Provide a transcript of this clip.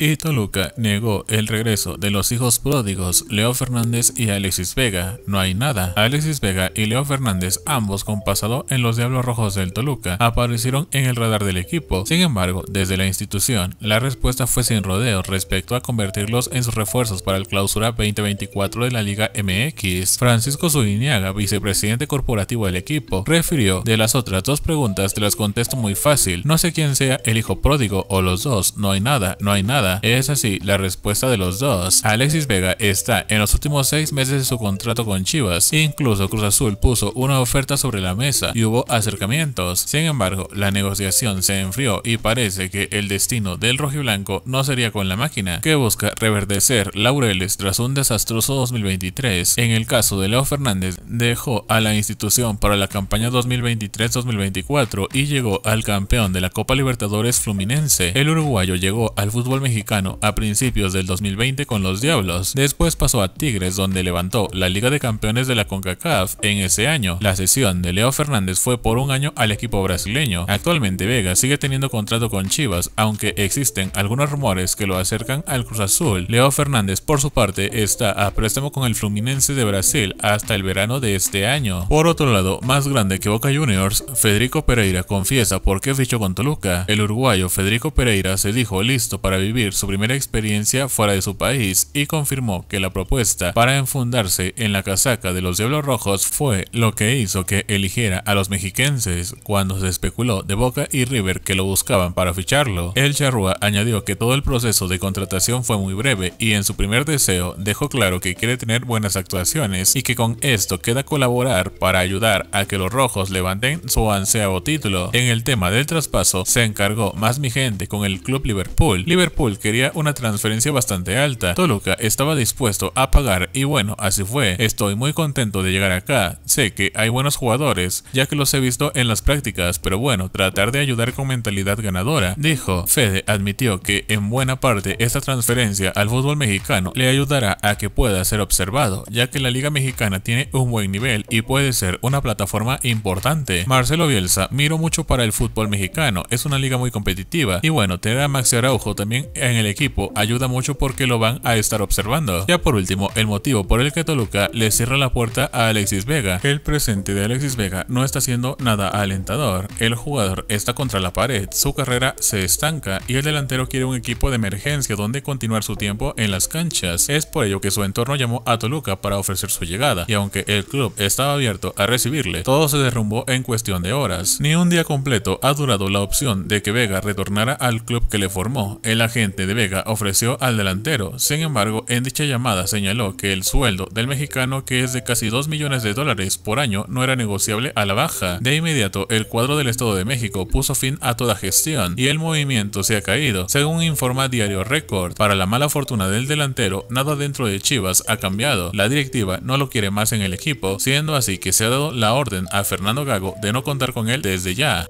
y Toluca negó el regreso de los hijos pródigos Leo Fernández y Alexis Vega. No hay nada. Alexis Vega y Leo Fernández, ambos con pasado en los Diablos Rojos del Toluca, aparecieron en el radar del equipo. Sin embargo, desde la institución, la respuesta fue sin rodeos respecto a convertirlos en sus refuerzos para el clausura 2024 de la Liga MX. Francisco Zuniaga, vicepresidente corporativo del equipo, refirió de las otras dos preguntas te las contesto muy fácil. No sé quién sea el hijo pródigo o los dos. No hay nada, no hay nada. Es así la respuesta de los dos. Alexis Vega está en los últimos seis meses de su contrato con Chivas. Incluso Cruz Azul puso una oferta sobre la mesa y hubo acercamientos. Sin embargo, la negociación se enfrió y parece que el destino del rojiblanco no sería con la máquina, que busca reverdecer laureles tras un desastroso 2023. En el caso de Leo Fernández, dejó a la institución para la campaña 2023-2024 y llegó al campeón de la Copa Libertadores Fluminense. El uruguayo llegó al fútbol mexicano a principios del 2020 con los Diablos. Después pasó a Tigres donde levantó la Liga de Campeones de la CONCACAF en ese año. La sesión de Leo Fernández fue por un año al equipo brasileño. Actualmente Vega sigue teniendo contrato con Chivas, aunque existen algunos rumores que lo acercan al Cruz Azul. Leo Fernández por su parte está a préstamo con el Fluminense de Brasil hasta el verano de este año. Por otro lado, más grande que Boca Juniors, Federico Pereira confiesa por qué fichó con Toluca. El uruguayo Federico Pereira se dijo listo para vivir su primera experiencia fuera de su país y confirmó que la propuesta para enfundarse en la casaca de los Diablos Rojos fue lo que hizo que eligiera a los mexiquenses cuando se especuló de Boca y River que lo buscaban para ficharlo. El Charrúa añadió que todo el proceso de contratación fue muy breve y en su primer deseo dejó claro que quiere tener buenas actuaciones y que con esto queda colaborar para ayudar a que los rojos levanten su ansiado título. En el tema del traspaso se encargó más mi gente con el club Liverpool. Liverpool quería una transferencia bastante alta. Toluca estaba dispuesto a pagar y bueno, así fue. Estoy muy contento de llegar acá. Sé que hay buenos jugadores, ya que los he visto en las prácticas, pero bueno, tratar de ayudar con mentalidad ganadora, dijo. Fede admitió que en buena parte esta transferencia al fútbol mexicano le ayudará a que pueda ser observado, ya que la liga mexicana tiene un buen nivel y puede ser una plataforma importante. Marcelo Bielsa, miro mucho para el fútbol mexicano, es una liga muy competitiva y bueno, tener a Maxi Araujo también en el equipo ayuda mucho porque lo van a estar observando. Ya por último, el motivo por el que Toluca le cierra la puerta a Alexis Vega, el presente de Alexis Vega no está siendo nada alentador. El jugador está contra la pared, su carrera se estanca y el delantero quiere un equipo de emergencia donde continuar su tiempo en las canchas. Es por ello que su entorno llamó a Toluca para ofrecer su llegada y aunque el club estaba abierto a recibirle, todo se derrumbó en cuestión de horas. Ni un día completo ha durado la opción de que Vega retornara al club que le formó. El agente de Vega ofreció al delantero, sin embargo en dicha llamada señaló que el sueldo del mexicano que es de casi 2 millones de dólares por año no era negociable a la baja. De inmediato, el cuadro del Estado de México puso fin a toda gestión y el movimiento se ha caído, según informa Diario Record. Para la mala fortuna del delantero, nada dentro de Chivas ha cambiado. La directiva no lo quiere más en el equipo, siendo así que se ha dado la orden a Fernando Gago de no contar con él desde ya.